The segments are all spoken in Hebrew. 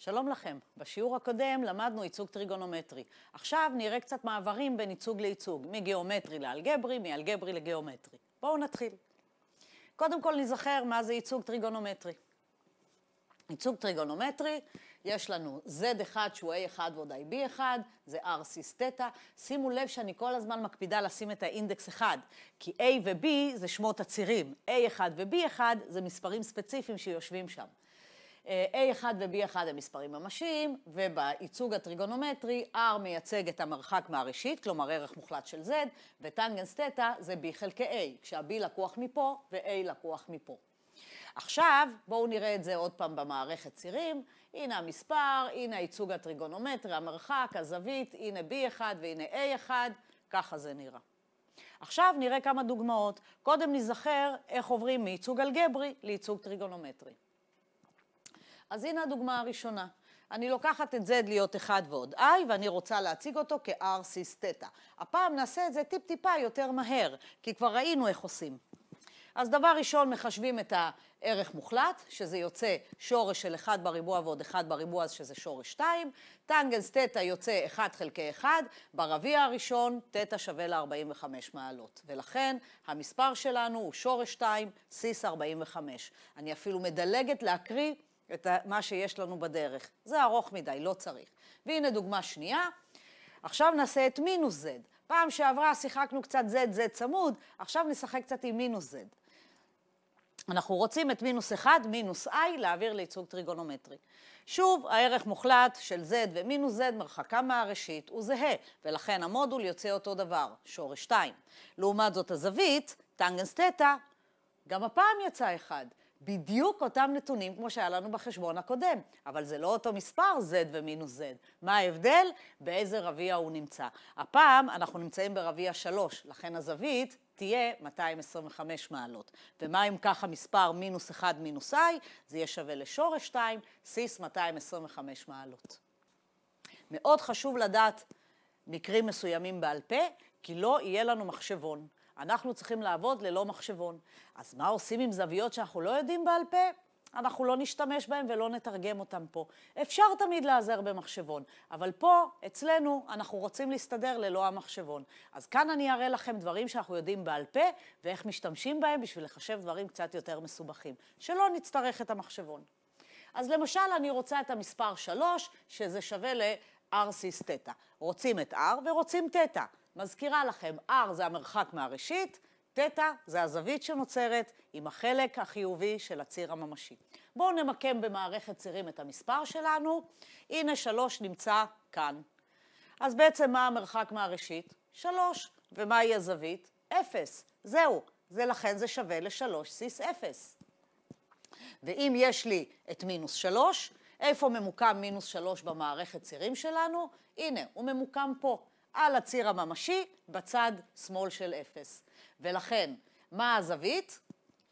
שלום לכם. בשיעור הקודם למדנו ייצוג טריגונומטרי. עכשיו נראה קצת מעברים בין ייצוג לייצוג, מגיאומטרי לאלגברי, מאלגברי לגיאומטרי. בואו נתחיל. קודם כל נזכר מה זה ייצוג טריגונומטרי. ייצוג טריגונומטרי, יש לנו Z1 שהוא A1 ועוד IB1, זה R סיס תטא. שימו לב שאני כל הזמן מקפידה לשים את האינדקס 1, כי A ו-B זה שמות הצירים, A1 ו-B1 זה מספרים ספציפיים שיושבים שם. אה, A1 ו-B1 הם מספרים ממשיים, ובייצוג הטריגונומטרי R מייצג את המרחק מהראשית, כלומר ערך מוחלט של Z, וטנגנס תטא זה B חלקי A, כשה-B לקוח מפה ו-A לקוח מפה. עכשיו, בואו נראה את זה עוד פעם במערכת צירים. הנה המספר, הנה הייצוג הטריגונומטרי, המרחק, הזווית, הנה B1 והנה A1, ככה זה נראה. עכשיו נראה כמה דוגמאות. קודם נזכר איך עוברים מייצוג אלגברי לייצוג טריגונומטרי. אז הנה הדוגמה הראשונה. אני לוקחת את Z להיות 1 ועוד I, ואני רוצה להציג אותו כ-R סיס תטא. הפעם נעשה את זה טיפ-טיפה יותר מהר, כי כבר ראינו איך עושים. אז דבר ראשון, מחשבים את הערך מוחלט, שזה יוצא שורש של 1 בריבוע ועוד 1 בריבוע, אז שזה שורש 2. טנגנס תטא יוצא 1 חלקי 1, ברביע הראשון תטא שווה ל-45 מעלות. ולכן המספר שלנו הוא שורש 2, סיס 45. אני אפילו מדלגת להקריא את מה שיש לנו בדרך. זה ארוך מדי, לא צריך. והנה דוגמה שנייה. עכשיו נעשה את מינוס z. פעם שעברה שיחקנו קצת z, z צמוד, עכשיו נשחק קצת עם מינוס z. אנחנו רוצים את מינוס 1, מינוס i, להעביר לייצוג טריגונומטרי. שוב, הערך מוחלט של z ומינוס z, מרחקה מהראשית, הוא זהה, ולכן המודול יוצא אותו דבר, שורש 2. לעומת זאת הזווית, טנגנס תטא, גם הפעם יצא 1. בדיוק אותם נתונים כמו שהיה לנו בחשבון הקודם, אבל זה לא אותו מספר z ומינוס z. מה ההבדל? באיזה רביע הוא נמצא. הפעם אנחנו נמצאים ברביע 3, לכן הזווית תהיה 225 מעלות. ומה אם ככה מספר מינוס 1 מינוס i? זה יהיה שווה לשורש 2, סיס 225 מעלות. מאוד חשוב לדעת מקרים מסוימים בעל פה, כי לא יהיה לנו מחשבון. אנחנו צריכים לעבוד ללא מחשבון. אז מה עושים עם זוויות שאנחנו לא יודעים בעל פה? אנחנו לא נשתמש בהם ולא נתרגם אותם פה. אפשר תמיד להיעזר במחשבון, אבל פה, אצלנו, אנחנו רוצים להסתדר ללא המחשבון. אז כאן אני אראה לכם דברים שאנחנו יודעים בעל פה, ואיך משתמשים בהם בשביל לחשב דברים קצת יותר מסובכים, שלא נצטרך את המחשבון. אז למשל, אני רוצה את המספר 3, שזה שווה ל... R סיס תטא. רוצים את R ורוצים תטא. מזכירה לכם, R זה המרחק מהראשית, תטא זה הזווית שנוצרת עם החלק החיובי של הציר הממשי. בואו נמקם במערכת צירים את המספר שלנו. הנה 3 נמצא כאן. אז בעצם מה המרחק מהראשית? 3. ומהי הזווית? 0. זהו, זה לכן זה שווה ל-3 סיס 0. ואם יש לי את מינוס 3, איפה ממוקם מינוס שלוש במערכת צירים שלנו? הנה, הוא ממוקם פה, על הציר הממשי, בצד שמאל של אפס. ולכן, מה הזווית?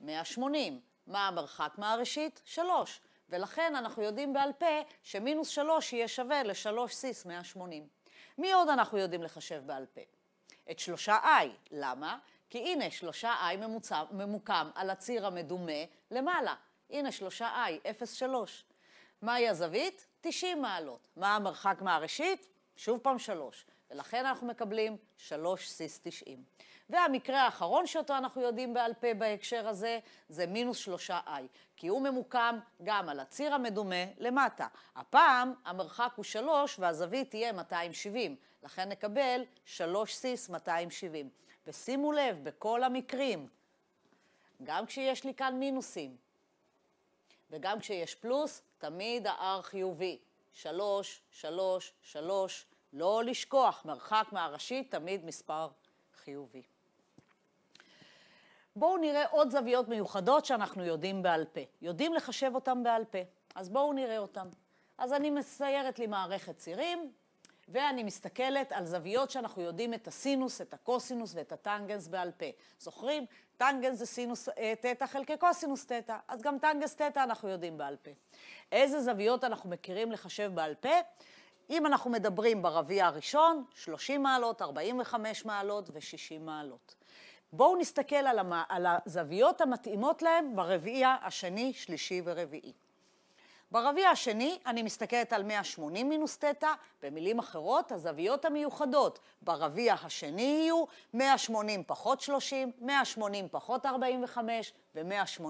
180. מה המרחק מהראשית? 3. ולכן אנחנו יודעים בעל פה שמינוס 3 יהיה שווה ל-3 סיס 180. מי עוד אנחנו יודעים לחשב בעל פה? את שלושה i למה? כי הנה שלושה i ממוצע, ממוקם על הציר המדומה למעלה. הנה שלושה i 0.3. מהי הזווית? 90 מעלות. מה המרחק מהראשית? שוב פעם 3. ולכן אנחנו מקבלים 3 סיס 90. והמקרה האחרון שאותו אנחנו יודעים בעל פה בהקשר הזה, זה מינוס 3 i, כי הוא ממוקם גם על הציר המדומה למטה. הפעם המרחק הוא 3 והזווית תהיה 270, לכן נקבל 3 סיס 270. ושימו לב, בכל המקרים, גם כשיש לי כאן מינוסים, וגם כשיש פלוס, תמיד ה-R חיובי. שלוש, שלוש, שלוש, לא לשכוח, מרחק מהראשית תמיד מספר חיובי. בואו נראה עוד זוויות מיוחדות שאנחנו יודעים בעל פה. יודעים לחשב אותן בעל פה, אז בואו נראה אותן. אז אני מסיירת לי מערכת צירים, ואני מסתכלת על זוויות שאנחנו יודעים את הסינוס, את הקוסינוס ואת הטנגנס בעל פה. זוכרים? טנגנס זה סינוס אה, תטא חלקי קוסינוס תטא, אז גם טנגנס תטא אנחנו יודעים בעל פה. איזה זוויות אנחנו מכירים לחשב בעל פה? אם אנחנו מדברים ברביע הראשון, 30 מעלות, 45 מעלות ו-60 מעלות. בואו נסתכל על, המ... על הזוויות המתאימות להם ברביע השני, שלישי ורביעי. ברביע השני אני מסתכלת על 180 מינוס תטא, במילים אחרות, הזוויות המיוחדות ברביע השני יהיו 180 פחות 30, 180 פחות 45 ו-180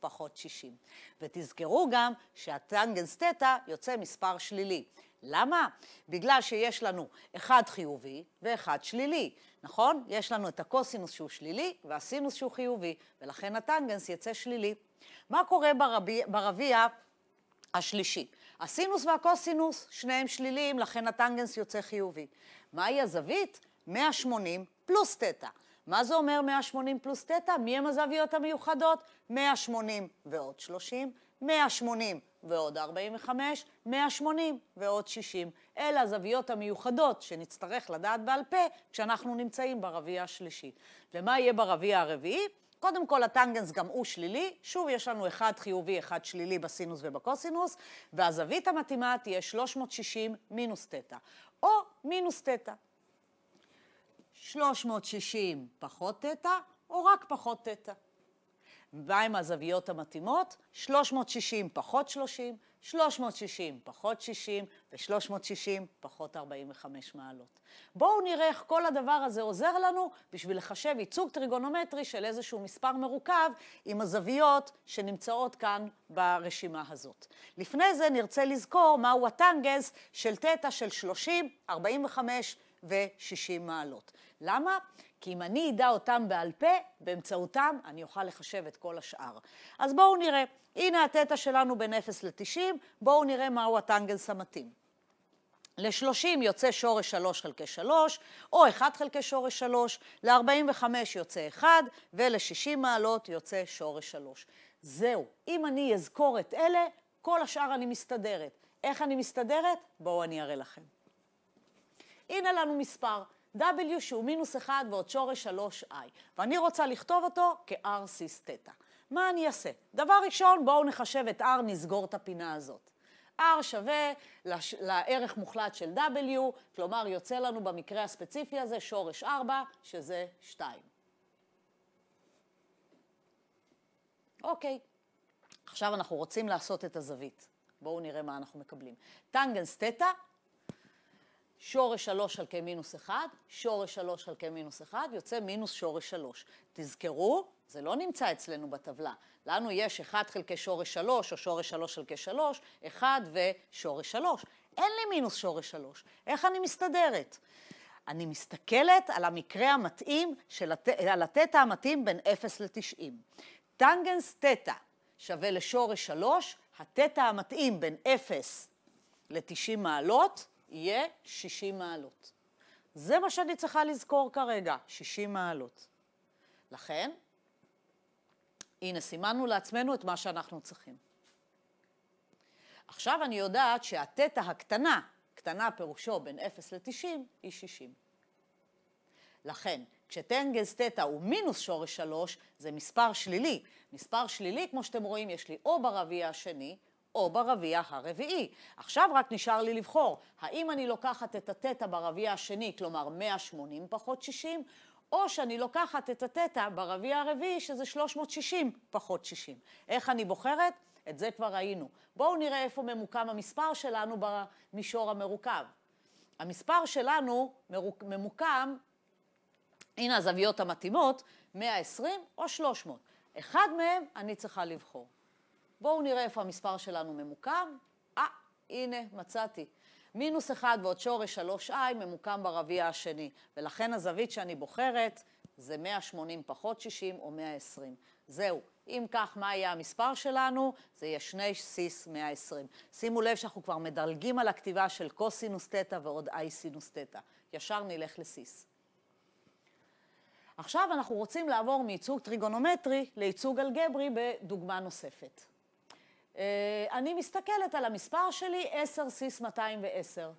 פחות 60. ותזכרו גם שהטנגנס תטא יוצא מספר שלילי. למה? בגלל שיש לנו אחד חיובי ואחד שלילי, נכון? יש לנו את הקוסינוס שהוא שלילי והסינוס שהוא חיובי, ולכן הטנגנס יצא שלילי. מה קורה ברביע השלישי. הסינוס והקוסינוס, שניהם שליליים, לכן הטנגנס יוצא חיובי. מהי הזווית? 180 פלוס תטא. מה זה אומר 180 פלוס תטא? מי הם הזוויות המיוחדות? 180 ועוד 30, 180 ועוד 45, 180 ועוד 60. אלה הזוויות המיוחדות שנצטרך לדעת בעל פה כשאנחנו נמצאים ברביע השלישי. ומה יהיה ברביע הרביעי? קודם כל, הטנגנס גם הוא שלילי, שוב יש לנו אחד חיובי, אחד שלילי בסינוס ובקוסינוס, והזווית המתאימה תהיה 360 מינוס תטא, או מינוס תטא. 360 פחות תטא, או רק פחות תטא. מה עם הזוויות המתאימות? 360 פחות 30, 360 פחות 60 ו-360 פחות 45 מעלות. בואו נראה איך כל הדבר הזה עוזר לנו בשביל לחשב ייצוג טריגונומטרי של איזשהו מספר מרוכב עם הזוויות שנמצאות כאן ברשימה הזאת. לפני זה נרצה לזכור מהו הטנגז של תטא של 30, 45 ו-60 מעלות. למה? כי אם אני אדע אותם בעל פה, באמצעותם אני אוכל לחשב את כל השאר. אז בואו נראה. הנה התטא שלנו בין 0 ל-90, בואו נראה מהו הטנגנס המתאים. ל-30 יוצא שורש 3 חלקי 3, או 1 חלקי שורש 3, ל-45 יוצא 1, ול-60 מעלות יוצא שורש 3. זהו, אם אני אזכור את אלה, כל השאר אני מסתדרת. איך אני מסתדרת? בואו אני אראה לכם. הנה לנו מספר. W שהוא מינוס 1 ועוד שורש 3i, ואני רוצה לכתוב אותו כ rסיס תטא. מה אני אעשה? דבר ראשון, בואו נחשב את R, נסגור את הפינה הזאת. R שווה לש... לערך מוחלט של W, כלומר יוצא לנו במקרה הספציפי הזה שורש 4, שזה 2. אוקיי, עכשיו אנחנו רוצים לעשות את הזווית. בואו נראה מה אנחנו מקבלים. טנגנס תטא שורש 3 חלקי מינוס 1, שורש 3 חלקי מינוס 1, יוצא מינוס שורש 3. תזכרו, זה לא נמצא אצלנו בטבלה. לנו יש 1 חלקי שורש 3, או שורש 3 חלקי 3, 1 ושורש 3. אין לי מינוס שורש 3. איך אני מסתדרת? אני מסתכלת על המקרה המתאים, של הת... על התטא המתאים בין 0 ל-90. טנגנס תטא שווה לשורש 3, התטא המתאים בין 0 ל-90 מעלות, יהיה 60 מעלות. זה מה שאני צריכה לזכור כרגע, 60 מעלות. לכן, הנה, סימנו לעצמנו את מה שאנחנו צריכים. עכשיו אני יודעת שהתטא הקטנה, קטנה פירושו בין 0 ל-90, היא 60. לכן, כשטנגז תטא הוא מינוס שורש 3, זה מספר שלילי. מספר שלילי, כמו שאתם רואים, יש לי או ברביע השני, או ברביע הרביעי. עכשיו רק נשאר לי לבחור, האם אני לוקחת את התטא ברביע השני, כלומר 180 פחות 60, או שאני לוקחת את התטא ברביע הרביעי, שזה 360 פחות 60. איך אני בוחרת? את זה כבר ראינו. בואו נראה איפה ממוקם המספר שלנו במישור המרוכב. המספר שלנו מרוק, ממוקם, הנה הזוויות המתאימות, 120 או 300. אחד מהם אני צריכה לבחור. בואו נראה איפה המספר שלנו ממוקם. אה, הנה, מצאתי. מינוס 1 ועוד שורש 3i ממוקם ברביע השני, ולכן הזווית שאני בוחרת זה 180 פחות 60 או 120. זהו. אם כך, מה יהיה המספר שלנו? זה יהיה שני סיס 120. שימו לב שאנחנו כבר מדלגים על הכתיבה של קוסינוס תטא ועוד i סינוס תטא. ישר נלך לסיס. עכשיו אנחנו רוצים לעבור מייצוג טריגונומטרי לייצוג אלגברי בדוגמה נוספת. אה, אני מסתכלת על המספר שלי, 10 סיס 210.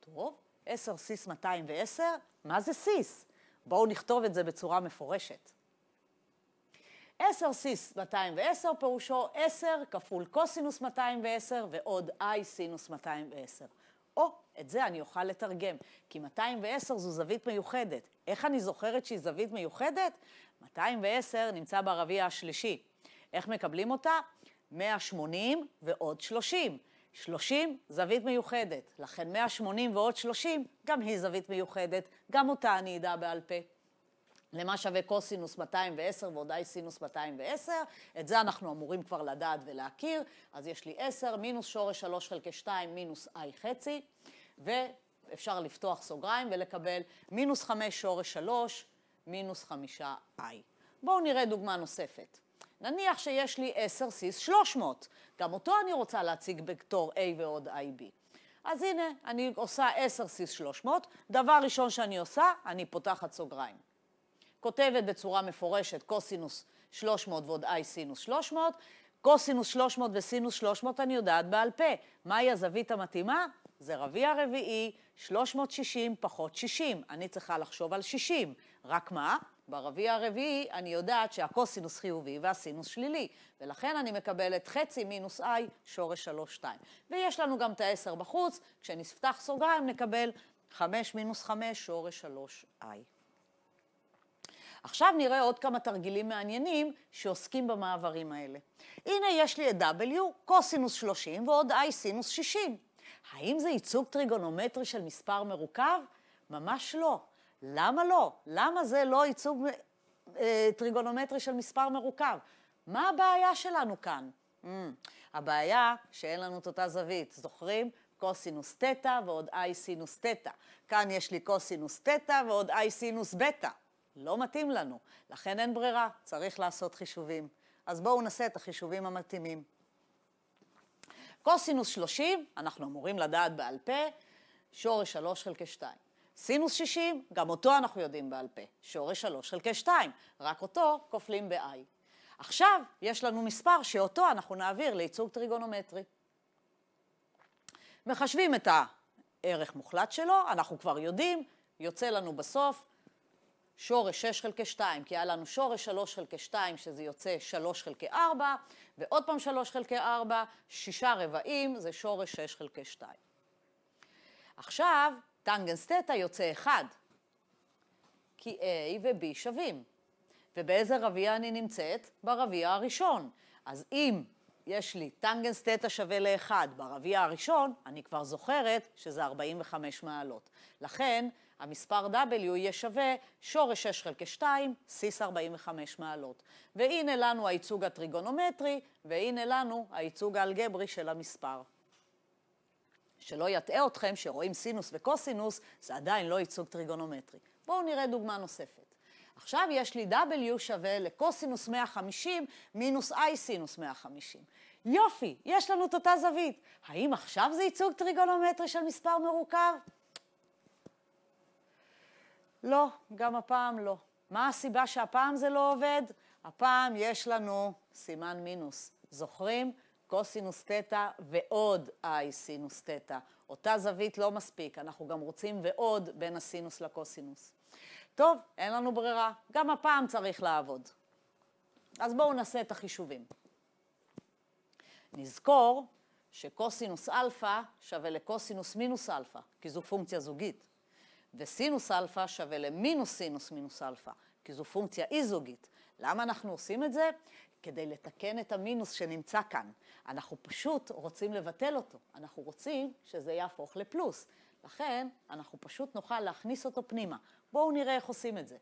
טוב, 10 סיס 210, מה זה סיס? בואו נכתוב את זה בצורה מפורשת. 10 סיס 210 פירושו 10 כפול קוסינוס 210 ועוד i סינוס 210. או, את זה אני אוכל לתרגם, כי 210 זו זווית מיוחדת. איך אני זוכרת שהיא זווית מיוחדת? 210 נמצא ברביע השלישי. איך מקבלים אותה? 180 ועוד 30. 30 זווית מיוחדת, לכן 180 ועוד 30 גם היא זווית מיוחדת, גם אותה אני אדע בעל פה. למה שווה קוסינוס 210 ועוד אי סינוס 210? את זה אנחנו אמורים כבר לדעת ולהכיר, אז יש לי 10 מינוס שורש 3 חלקי 2 מינוס אי חצי, ואפשר לפתוח סוגריים ולקבל מינוס 5 שורש 3 מינוס חמישה i. בואו נראה דוגמה נוספת. נניח שיש לי 10 סיס 300, גם אותו אני רוצה להציג בתור a ועוד ib. אז הנה, אני עושה 10 סיס 300, דבר ראשון שאני עושה, אני פותחת סוגריים. כותבת בצורה מפורשת קוסינוס 300 ועוד i סינוס 300, קוסינוס 300 וסינוס 300 אני יודעת בעל פה. מהי הזווית המתאימה? זה רביע רביעי 360 פחות 60, אני צריכה לחשוב על 60. רק מה? ברביע הרביעי אני יודעת שהקוסינוס חיובי והסינוס שלילי, ולכן אני מקבלת חצי מינוס i שורש 3-2. ויש לנו גם את ה-10 בחוץ, כשנפתח סוגריים נקבל 5 מינוס 5 שורש 3i. עכשיו נראה עוד כמה תרגילים מעניינים שעוסקים במעברים האלה. הנה יש לי את w קוסינוס 30 ועוד i סינוס 60. האם זה ייצוג טריגונומטרי של מספר מרוכב? ממש לא. למה לא? למה זה לא ייצוג אה, טריגונומטרי של מספר מרוכב? מה הבעיה שלנו כאן? Mm. הבעיה שאין לנו את אותה זווית, זוכרים? קוסינוס תטא ועוד אי סינוס תטא. כאן יש לי קוסינוס תטא ועוד אי סינוס בטא. לא מתאים לנו, לכן אין ברירה, צריך לעשות חישובים. אז בואו נעשה את החישובים המתאימים. קוסינוס 30, אנחנו אמורים לדעת בעל פה, שורש 3 חלקי 2. סינוס 60, גם אותו אנחנו יודעים בעל פה, שורש 3 חלקי 2, רק אותו כופלים ב-i. עכשיו יש לנו מספר שאותו אנחנו נעביר לייצוג טריגונומטרי. מחשבים את הערך מוחלט שלו, אנחנו כבר יודעים, יוצא לנו בסוף שורש 6 חלקי 2, כי היה לנו שורש 3 חלקי 2, שזה יוצא 3 חלקי 4, ועוד פעם 3 חלקי 4, 6 רבעים, זה שורש 6 חלקי 2. עכשיו, טנגנס תטא יוצא 1, כי A ו-B שווים. ובאיזה רביע אני נמצאת? ברביע הראשון. אז אם יש לי טנגנס תטא שווה ל-1 ברביע הראשון, אני כבר זוכרת שזה 45 מעלות. לכן, המספר W יהיה שווה שורש 6 חלקי 2, סיס 45 מעלות. והנה לנו הייצוג הטריגונומטרי, והנה לנו הייצוג האלגברי של המספר. שלא יטעה אתכם שרואים סינוס וקוסינוס, זה עדיין לא ייצוג טריגונומטרי. בואו נראה דוגמה נוספת. עכשיו יש לי W שווה לקוסינוס 150 מינוס I סינוס 150. יופי, יש לנו את אותה זווית. האם עכשיו זה ייצוג טריגונומטרי של מספר מרוכב? לא, גם הפעם לא. מה הסיבה שהפעם זה לא עובד? הפעם יש לנו סימן מינוס. זוכרים? קוסינוס תטא ועוד איי סינוס תטא. אותה זווית לא מספיק, אנחנו גם רוצים ועוד בין הסינוס לקוסינוס. טוב, אין לנו ברירה, גם הפעם צריך לעבוד. אז בואו נעשה את החישובים. נזכור שקוסינוס אלפא שווה לקוסינוס מינוס אלפא, כי זו פונקציה זוגית. וסינוס אלפא שווה למינוס סינוס מינוס אלפא, כי זו פונקציה איזוגית. למה אנחנו עושים את זה? כדי לתקן את המינוס שנמצא כאן. אנחנו פשוט רוצים לבטל אותו, אנחנו רוצים שזה יהפוך לפלוס. לכן, אנחנו פשוט נוכל להכניס אותו פנימה. בואו נראה איך עושים את זה.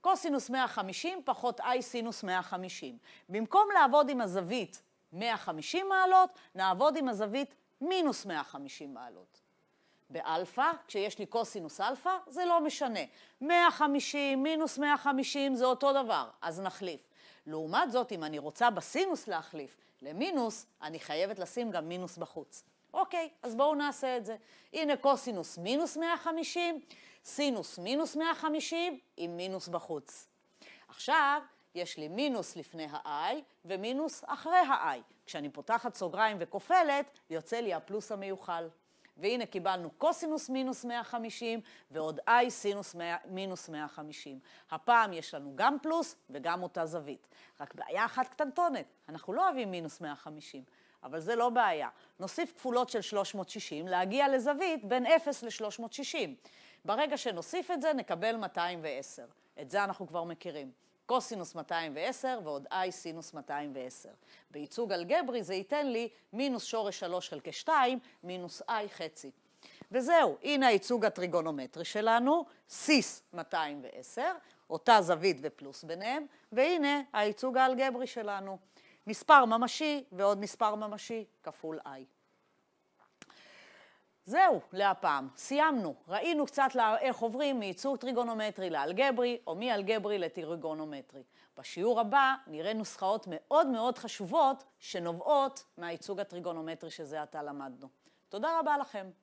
קוסינוס 150 פחות i סינוס 150. במקום לעבוד עם הזווית 150 מעלות, נעבוד עם הזווית מינוס 150 מעלות. באלפא, כשיש לי קוסינוס אלפא, זה לא משנה. 150 מינוס 150 זה אותו דבר, אז נחליף. לעומת זאת, אם אני רוצה בסינוס להחליף למינוס, אני חייבת לשים גם מינוס בחוץ. אוקיי, אז בואו נעשה את זה. הנה קוסינוס מינוס 150, סינוס מינוס 150 עם מינוס בחוץ. עכשיו, יש לי מינוס לפני ה-i ומינוס אחרי ה-i. כשאני פותחת סוגריים וכופלת, יוצא לי הפלוס המיוחל. והנה קיבלנו קוסינוס מינוס 150 ועוד i סינוס מינוס 150. הפעם יש לנו גם פלוס וגם אותה זווית. רק בעיה אחת קטנטונת, אנחנו לא אוהבים מינוס 150. אבל זה לא בעיה. נוסיף כפולות של 360, להגיע לזווית בין 0 ל-360. ברגע שנוסיף את זה, נקבל 210. את זה אנחנו כבר מכירים. קוסינוס 210 ועוד i סינוס 210. בייצוג אלגברי זה ייתן לי מינוס שורש 3 חלקי 2 מינוס i חצי. וזהו, הנה הייצוג הטריגונומטרי שלנו, סיס 210, אותה זווית ופלוס ביניהם, והנה הייצוג האלגברי שלנו. מספר ממשי ועוד מספר ממשי כפול i. זהו, להפעם. סיימנו. ראינו קצת לה... איך עוברים מייצור טריגונומטרי לאלגברי, או מאלגברי לטריגונומטרי. בשיעור הבא נראה נוסחאות מאוד מאוד חשובות שנובעות מהייצוג הטריגונומטרי שזה עתה למדנו. תודה רבה לכם.